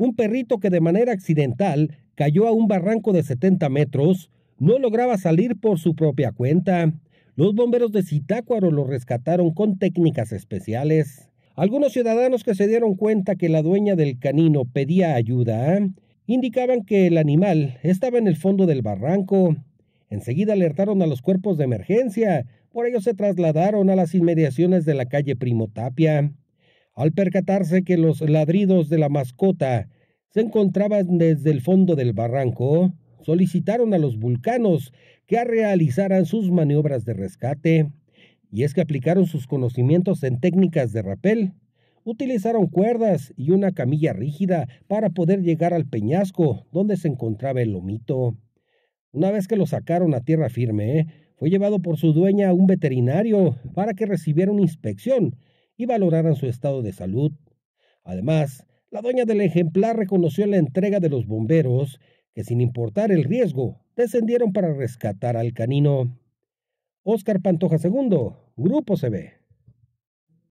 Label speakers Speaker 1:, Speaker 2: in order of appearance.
Speaker 1: un perrito que de manera accidental cayó a un barranco de 70 metros, no lograba salir por su propia cuenta. Los bomberos de Sitácuaro lo rescataron con técnicas especiales. Algunos ciudadanos que se dieron cuenta que la dueña del canino pedía ayuda indicaban que el animal estaba en el fondo del barranco. Enseguida alertaron a los cuerpos de emergencia, por ello se trasladaron a las inmediaciones de la calle Primo Tapia al percatarse que los ladridos de la mascota se encontraban desde el fondo del barranco, solicitaron a los vulcanos que realizaran sus maniobras de rescate, y es que aplicaron sus conocimientos en técnicas de rapel, Utilizaron cuerdas y una camilla rígida para poder llegar al peñasco donde se encontraba el lomito. Una vez que lo sacaron a tierra firme, fue llevado por su dueña a un veterinario para que recibiera una inspección y valoraran su estado de salud. Además, la dueña del ejemplar reconoció la entrega de los bomberos, que sin importar el riesgo, descendieron para rescatar al canino. Óscar Pantoja II, Grupo CB.